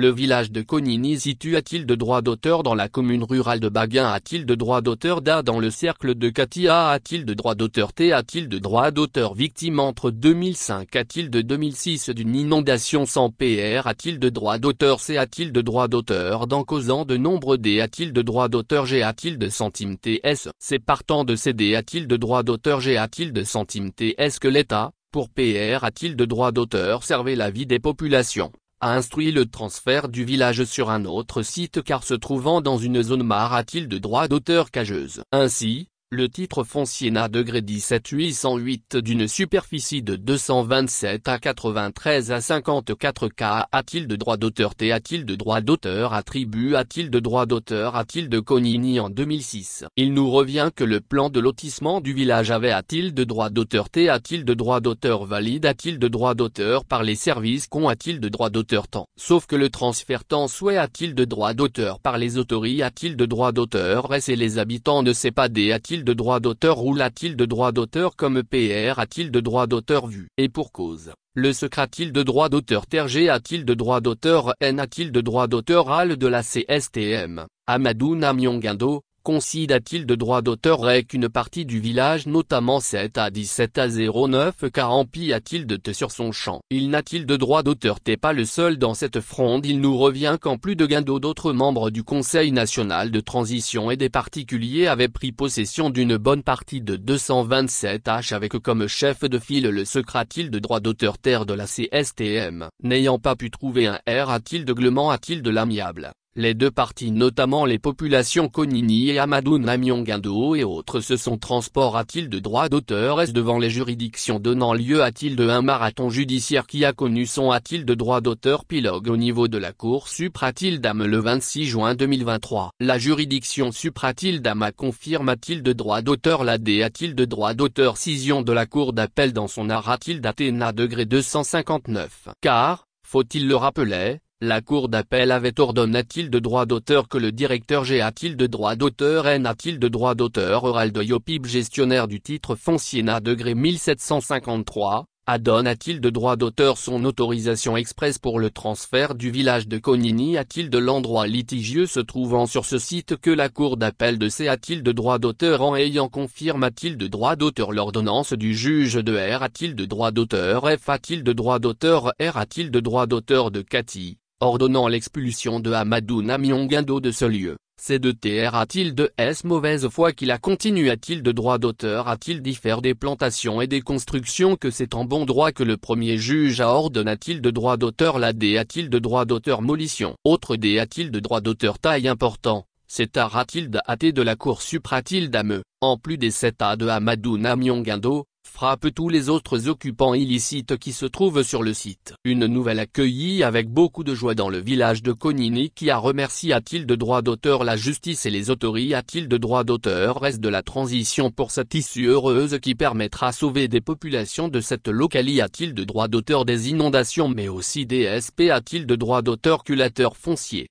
Le village de Konini situe a-t-il de droit d'auteur dans la commune rurale de Baguin A-t-il de droit d'auteur d'A dans le cercle de Katia A-t-il de droit d'auteur T A-t-il de droit d'auteur victime entre 2005 A-t-il de 2006 d'une inondation sans PR A-t-il de droit d'auteur C A-t-il de droit d'auteur Dans causant de nombre D A-t-il de droit d'auteur G A-t-il de centime TS C'est partant de CD A-t-il de droit d'auteur G A-t-il de centime TS que l'État, pour PR a-t-il de droit d'auteur servait la vie des populations a instruit le transfert du village sur un autre site car se trouvant dans une zone mare a-t-il de droit d'auteur cageuse. Ainsi, le titre foncier n'a degré 17808 d'une superficie de 227 à 93 à 54 K. A-t-il de droit d'auteur T a-t-il de droit d'auteur Attribut a-t-il de droit d'auteur A-t-il de conini en 2006 Il nous revient que le plan de lotissement du village avait a-t-il de droit d'auteur T a-t-il de droit d'auteur valide a-t-il de droit d'auteur par les services qu'ont a-t-il de droit d'auteur temps Sauf que le transfert tant souhait a-t-il de droit d'auteur par les autorités a-t-il de droit d'auteur S et les habitants ne pas t il de droit d'auteur ou la t il de droit d'auteur comme PR A-t-il de droit d'auteur vu Et pour cause. Le secret a-t-il de droit d'auteur tergé? a-t-il de droit d'auteur N a-t-il de droit d'auteur AL de la CSTM Amadou Namiongindo, Conside a-t-il de droit d'auteur avec une partie du village notamment 7 à 17 à 09 Carampi a-t-il de te sur son champ Il n'a-t-il de droit d'auteur T pas le seul dans cette fronde Il nous revient qu'en plus de Guindo d'autres membres du Conseil national de transition et des particuliers avaient pris possession d'une bonne partie de 227 H avec comme chef de file le secret-il de droit d'auteur terre de la CSTM. N'ayant pas pu trouver un R a-t-il de glement a-t-il de l'amiable les deux parties notamment les populations Konini et Amadou Namiongando et autres se sont a t il de droit d'auteur est-ce devant les juridictions donnant lieu à il de un marathon judiciaire qui a connu son t il de droit d'auteur pilogue au niveau de la Cour supratildame le 26 juin 2023. La juridiction supratildame a confirme t il de droit d'auteur la D t il de droit d'auteur scission de la Cour d'appel dans son art t il d'Athéna degré 259. Car, faut-il le rappeler, la cour d'appel avait ordonné a-t-il de droit d'auteur que le directeur G a-t-il de droit d'auteur N a-t-il de droit d'auteur oral de Yopib gestionnaire du titre foncier degré 1753, Adon a-t-il de droit d'auteur son autorisation expresse pour le transfert du village de Conini a-t-il de l'endroit litigieux se trouvant sur ce site que la cour d'appel de C a-t-il de droit d'auteur en ayant confirme a-t-il de droit d'auteur l'ordonnance du juge de R a-t-il de droit d'auteur F a-t-il de droit d'auteur R a-t-il de droit d'auteur de Cathy ordonnant l'expulsion de Hamadou Namiongindo de ce lieu. c'est de tr a-t-il de S mauvaise foi qu'il a continué a-t-il de droit d'auteur a-t-il faire des plantations et des constructions que c'est en bon droit que le premier juge a ordonné a-t-il de droit d'auteur la D a-t-il de droit d'auteur molition autre D a-t-il de droit d'auteur taille important c'est a-t-il de la Cour supra-t-il en plus des 7 A de Amadou Namiongindo, frappe tous les autres occupants illicites qui se trouvent sur le site. Une nouvelle accueillie avec beaucoup de joie dans le village de Konini qui a remercié a-t-il de droit d'auteur la justice et les a-t-il de droit d'auteur reste de la transition pour cette issue heureuse qui permettra sauver des populations de cette localité a-t-il de droit d'auteur des inondations mais aussi a t a-t-il de droit d'auteur culateur foncier.